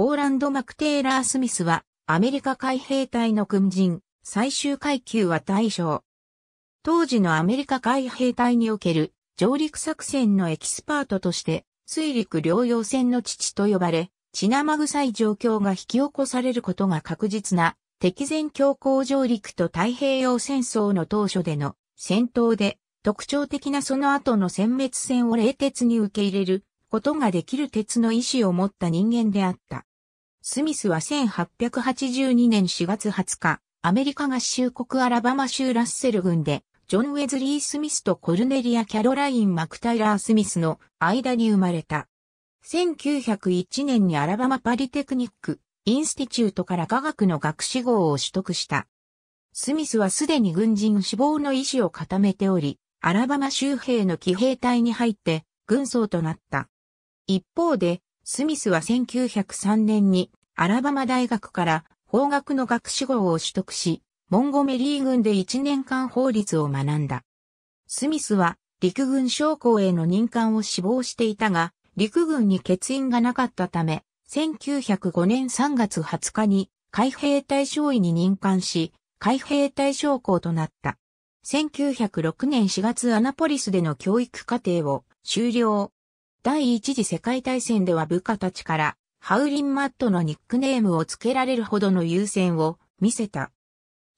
ホーランド・マクテイラー・スミスは、アメリカ海兵隊の軍人、最終階級は大将。当時のアメリカ海兵隊における上陸作戦のエキスパートとして、水陸両用船の父と呼ばれ、血生臭い状況が引き起こされることが確実な敵前強行上陸と太平洋戦争の当初での戦闘で特徴的なその後の殲滅戦を冷徹に受け入れることができる鉄の意志を持った人間であった。スミスは1882年4月20日、アメリカ合衆国アラバマ州ラッセル郡で、ジョン・ウェズリー・スミスとコルネリア・キャロライン・マクタイラー・スミスの間に生まれた。1901年にアラバマパリテクニック、インスティチュートから科学の学士号を取得した。スミスはすでに軍人死亡の意思を固めており、アラバマ州兵の騎兵隊に入って軍曹となった。一方で、スミスは1903年にアラバマ大学から法学の学士号を取得し、モンゴメリー軍で1年間法律を学んだ。スミスは陸軍将校への任官を志望していたが、陸軍に欠員がなかったため、1905年3月20日に海兵隊将尉に任官し、海兵隊将校となった。1906年4月アナポリスでの教育課程を終了。第一次世界大戦では部下たちからハウリンマットのニックネームを付けられるほどの優先を見せた。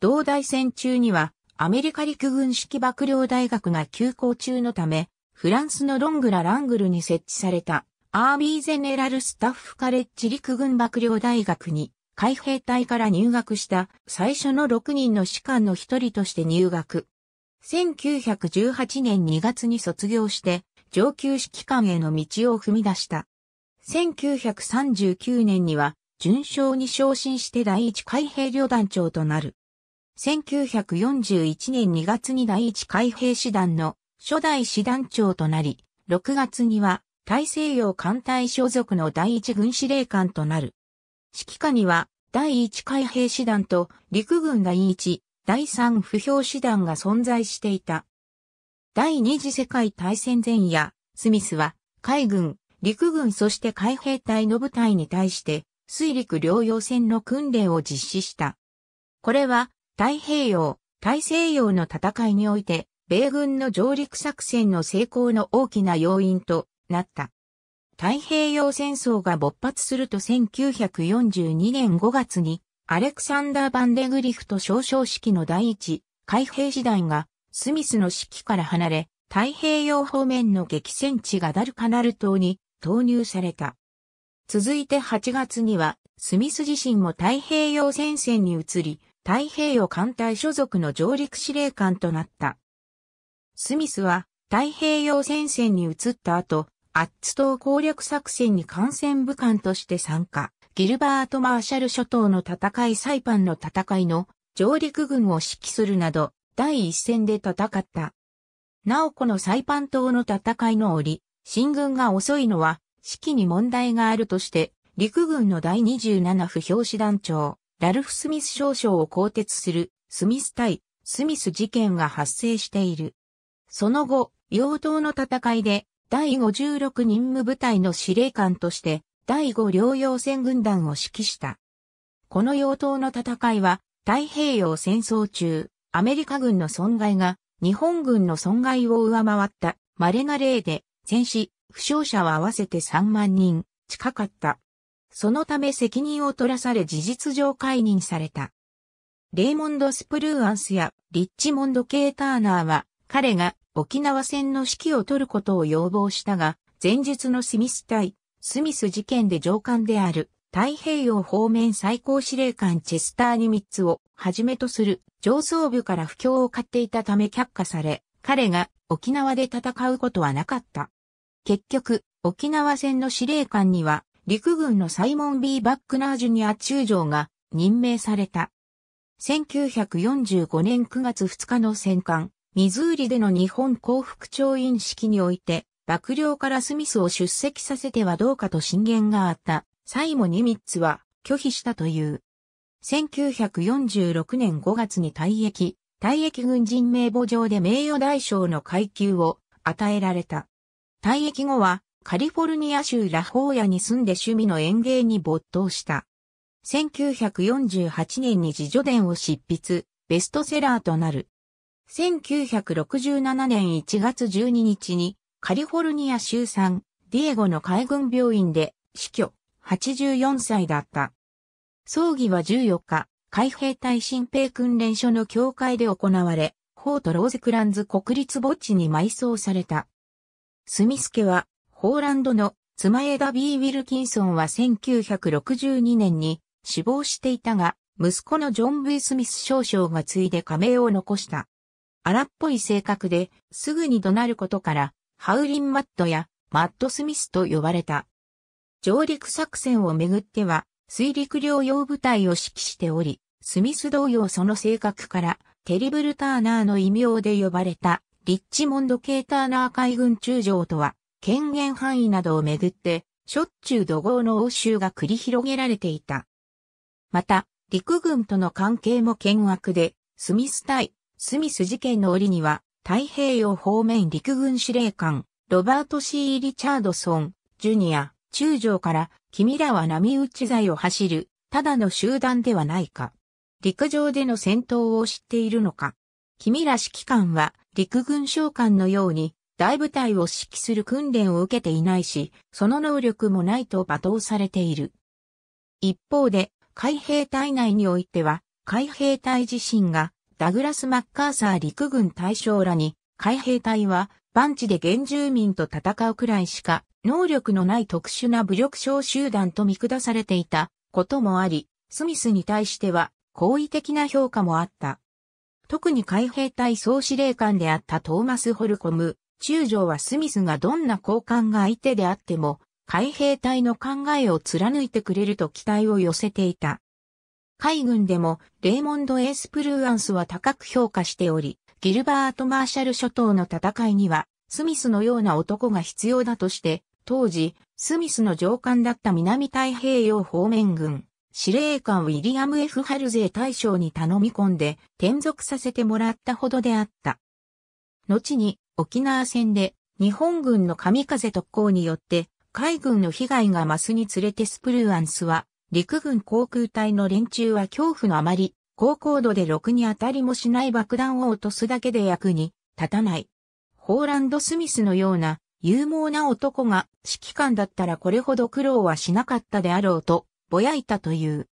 同大戦中にはアメリカ陸軍式幕僚大学が休校中のため、フランスのロングラ・ラングルに設置されたアーミー・ゼネラル・スタッフ・カレッジ陸軍幕僚大学に海兵隊から入学した最初の6人の士官の一人として入学。1918年2月に卒業して上級指揮官への道を踏み出した。1939年には、順将に昇進して第一海兵旅団長となる。1941年2月に第一海兵師団の初代師団長となり、6月には大西洋艦隊所属の第一軍司令官となる。指揮下には第一海兵師団と陸軍第一、第三不評師団が存在していた。第二次世界大戦前夜、スミスは海軍、陸軍そして海兵隊の部隊に対して、水陸両用船の訓練を実施した。これは、太平洋、大西洋の戦いにおいて、米軍の上陸作戦の成功の大きな要因となった。太平洋戦争が勃発すると1942年5月に、アレクサンダー・バンデグリフと少将式の第一、海兵師団が、スミスの指揮から離れ、太平洋方面の激戦地がダルカナル島に投入された。続いて8月には、スミス自身も太平洋戦線に移り、太平洋艦隊所属の上陸司令官となった。スミスは太平洋戦線に移った後、アッツ島攻略作戦に艦船武官として参加。ギルバート・マーシャル諸島の戦いサイパンの戦いの上陸軍を指揮するなど、第一線で戦った。なおこのサイパン島の戦いの折、進軍が遅いのは、指揮に問題があるとして、陸軍の第27不評師団長、ラルフ・スミス少将を更迭する、スミス対、スミス事件が発生している。その後、妖刀の戦いで、第56任務部隊の司令官として、第5両洋戦軍団を指揮した。この妖刀の戦いは、太平洋戦争中、アメリカ軍の損害が、日本軍の損害を上回った、稀な例で、戦死、負傷者は合わせて3万人近かった。そのため責任を取らされ事実上解任された。レイモンド・スプルーアンスやリッチモンド・ケーターナーは彼が沖縄戦の指揮を取ることを要望したが、前述のスミス対スミス事件で上官である太平洋方面最高司令官チェスター・ニミッツをはじめとする上層部から不況を買っていたため却下され、彼が沖縄で戦うことはなかった。結局、沖縄戦の司令官には、陸軍のサイモン・ B・ バックナージュニア中将が任命された。1945年9月2日の戦艦、ミズーリでの日本降伏調印式において、幕僚からスミスを出席させてはどうかと進言があった、最後にミッツは拒否したという。1946年5月に退役、退役軍人名簿上で名誉大将の階級を与えられた。退役後はカリフォルニア州ラホーヤに住んで趣味の園芸に没頭した。1948年に自助伝を執筆、ベストセラーとなる。1967年1月12日にカリフォルニア州産ディエゴの海軍病院で死去、84歳だった。葬儀は14日、海兵隊新兵訓練所の教会で行われ、ホート・ローゼクランズ国立墓地に埋葬された。スミス家は、ホーランドの妻枝 B. ウィルキンソンは1962年に死亡していたが、息子のジョン・ V・ スミス少将が継いで加名を残した。荒っぽい性格で、すぐに怒鳴ることから、ハウリン・マットやマット・スミスと呼ばれた。上陸作戦をめぐっては、水陸両用部隊を指揮しており、スミス同様その性格から、テリブルターナーの異名で呼ばれた。リッチモンド・ケーターナー海軍中将とは、権限範囲などをめぐって、しょっちゅう怒号の応酬が繰り広げられていた。また、陸軍との関係も険悪で、スミス対、スミス事件の折には、太平洋方面陸軍司令官、ロバート・ C・ リチャードソン、ジュニア、中将から、君らは波打ち材を走る、ただの集団ではないか。陸上での戦闘を知っているのか。君ら指揮官は、陸軍将官のように大部隊を指揮する訓練を受けていないし、その能力もないと罵倒されている。一方で、海兵隊内においては、海兵隊自身がダグラス・マッカーサー陸軍大将らに、海兵隊は番地で原住民と戦うくらいしか能力のない特殊な武力小集団と見下されていたこともあり、スミスに対しては好意的な評価もあった。特に海兵隊総司令官であったトーマス・ホルコム、中将はスミスがどんな交換が相手であっても、海兵隊の考えを貫いてくれると期待を寄せていた。海軍でも、レーモンド・エース・プルーアンスは高く評価しており、ギルバート・マーシャル諸島の戦いには、スミスのような男が必要だとして、当時、スミスの上官だった南太平洋方面軍、司令官ウィリアム・ F・ ハルゼー大将に頼み込んで転属させてもらったほどであった。後に沖縄戦で日本軍の神風特攻によって海軍の被害が増すにつれてスプルーアンスは陸軍航空隊の連中は恐怖のあまり高高度で6に当たりもしない爆弾を落とすだけで役に立たない。ホーランド・スミスのような勇猛な男が指揮官だったらこれほど苦労はしなかったであろうとぼやいたという。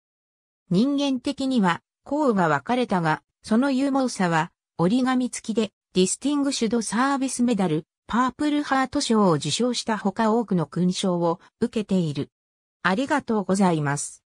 人間的には、項が分かれたが、その有毛さは、折り紙付きで、ディスティングシュドサービスメダル、パープルハート賞を受賞したほか多くの勲章を受けている。ありがとうございます。